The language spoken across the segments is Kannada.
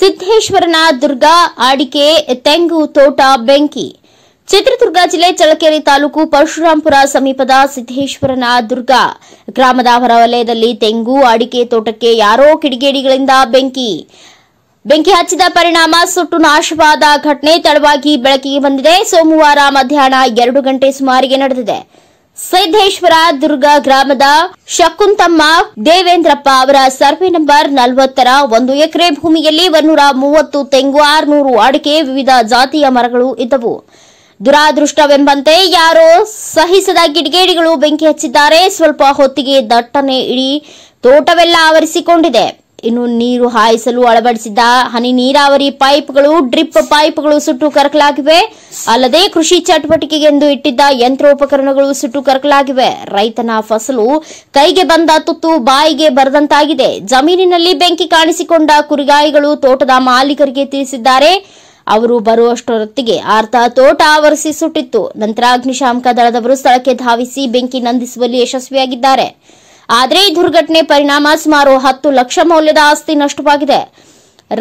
ಸಿದ್ದೇಶ್ವರನ ದುರ್ಗ ಅಡಿಕೆ ತೆಂಗು ತೋಟ ಬೆಂಕಿ ಚಿತ್ರದುರ್ಗ ಜಿಲ್ಲೆ ಚಳ್ಳಕೆರೆ ತಾಲೂಕು ಪರಶುರಾಂಪುರ ಸಮೀಪದ ಸಿದ್ದೇಶ್ವರನ ದುರ್ಗ ಗ್ರಾಮದ ಹೊರವಲಯದಲ್ಲಿ ತೆಂಗು ಅಡಿಕೆ ತೋಟಕ್ಕೆ ಯಾರೋ ಕಿಡಿಗೇಡಿಗಳಿಂದ ಬೆಂಕಿ ಬೆಂಕಿ ಹಚ್ಚಿದ ಪರಿಣಾಮ ಸುಟ್ಟು ನಾಶವಾದ ಘಟನೆ ತಡವಾಗಿ ಬೆಳಕಿಗೆ ಬಂದಿದೆ ಸೋಮವಾರ ಮಧ್ಯಾಹ್ನ ಎರಡು ಗಂಟೆ ಸುಮಾರಿಗೆ ನಡೆದಿದೆ ಸಿದ್ದೇಶ್ವರ ದುರ್ಗ ಗ್ರಾಮದ ಶಕುಂತಮ್ಮ ದೇವೇಂದ್ರಪ್ಪ ಅವರ ಸರ್ವೆ ನಂಬರ್ ನಲವತ್ತರ ಒಂದು ಎಕರೆ ಭೂಮಿಯಲ್ಲಿ ಒನ್ನೂರ ಮೂವತ್ತು ತೆಂಗು ಆರುನೂರು ಅಡಿಕೆ ವಿವಿಧ ಜಾತಿಯ ಮರಗಳು ಇದ್ದವು ದುರಾದೃಷ್ಟವೆಂಬಂತೆ ಯಾರೋ ಸಹಿಸದ ಗಿಡಗೇಡಿಗಳು ಬೆಂಕಿ ಹಚ್ಚಿದ್ದಾರೆ ಸ್ವಲ್ಪ ಹೊತ್ತಿಗೆ ದಟ್ಟಣೆ ಇಡೀ ತೋಟವೆಲ್ಲ ಆವರಿಸಿಕೊಂಡಿದೆ ಇನ್ನು ನೀರು ಹಾಯಿಸಲು ಅಳವಡಿಸಿದ್ದ ಹನಿ ನೀರಾವರಿ ಪೈಪ್ಗಳು ಡ್ರಿಪ್ ಪೈಪ್ಗಳು ಸುಟ್ಟು ಕರಕಲಾಗಿವೆ ಅಲ್ಲದೆ ಕೃಷಿ ಚಟುವಟಿಕೆಗೆಂದು ಇಟ್ಟಿದ್ದ ಯಂತ್ರೋಪಕರಣಗಳು ಸುಟ್ಟು ಕರಕಲಾಗಿವೆ ರೈತನ ಫಸಲು ಕೈಗೆ ಬಂದ ತುತ್ತು ಬಾಯಿಗೆ ಬರದಂತಾಗಿದೆ ಜಮೀನಿನಲ್ಲಿ ಬೆಂಕಿ ಕಾಣಿಸಿಕೊಂಡ ಕುರಿಗಾಯಿಗಳು ತೋಟದ ಮಾಲೀಕರಿಗೆ ತಿಳಿಸಿದ್ದಾರೆ ಅವರು ಬರುವಷ್ಟರೊತ್ತಿಗೆ ಆರ್ತ ತೋಟ ಆವರಿಸಿ ಸುಟ್ಟಿತ್ತು ನಂತರ ಅಗ್ನಿಶಾಮಕ ದಳದವರು ಸ್ಥಳಕ್ಕೆ ಧಾವಿಸಿ ಬೆಂಕಿ ನಂದಿಸುವಲ್ಲಿ ಯಶಸ್ವಿಯಾಗಿದ್ದಾರೆ ಆದರೆ ಈ ದುರ್ಘಟನೆ ಪರಿಣಾಮ ಸುಮಾರು ಹತ್ತು ಲಕ್ಷ ಮೌಲ್ಯದ ಆಸ್ತಿ ನಷ್ಟವಾಗಿದೆ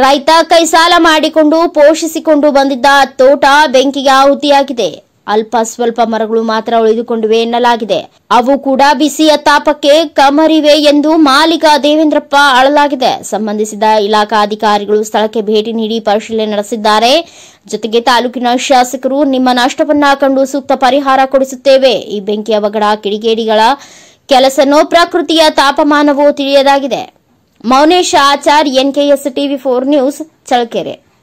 ರೈತ ಕೈ ಸಾಲ ಮಾಡಿಕೊಂಡು ಪೋಷಿಸಿಕೊಂಡು ಬಂದಿದ್ದ ತೋಟ ಬೆಂಕಿಗೆ ಆಹುತಿಯಾಗಿದೆ ಅಲ್ಪ ಸ್ವಲ್ಪ ಮರಗಳು ಮಾತ್ರ ಉಳಿದುಕೊಂಡಿವೆ ಎನ್ನಲಾಗಿದೆ ಅವು ಕೂಡ ಬಿಸಿಯ ತಾಪಕ್ಕೆ ಕಮರಿವೆ ಎಂದು ಮಾಲೀಕ ದೇವೇಂದ್ರಪ್ಪ ಅಳಲಾಗಿದೆ ಸಂಬಂಧಿಸಿದ ಇಲಾಖಾ ಅಧಿಕಾರಿಗಳು ಸ್ಥಳಕ್ಕೆ ಭೇಟಿ ನೀಡಿ ಪರಿಶೀಲನೆ ನಡೆಸಿದ್ದಾರೆ ಜೊತೆಗೆ ತಾಲೂಕಿನ ಶಾಸಕರು ನಿಮ್ಮ ನಷ್ಟವನ್ನ ಕಂಡು ಸೂಕ್ತ ಪರಿಹಾರ ಕೊಡಿಸುತ್ತೇವೆ ಈ ಬೆಂಕಿ ಅವಘಡ ಕಿಡಿಗೇಡಿಗಳ ಕೆಲಸನೋ ಪ್ರಕೃತಿಯ ತಾಪಮಾನವೋ ತಿಳಿಯದಾಗಿದೆ Mounesh Achar NKS TV four news Challakere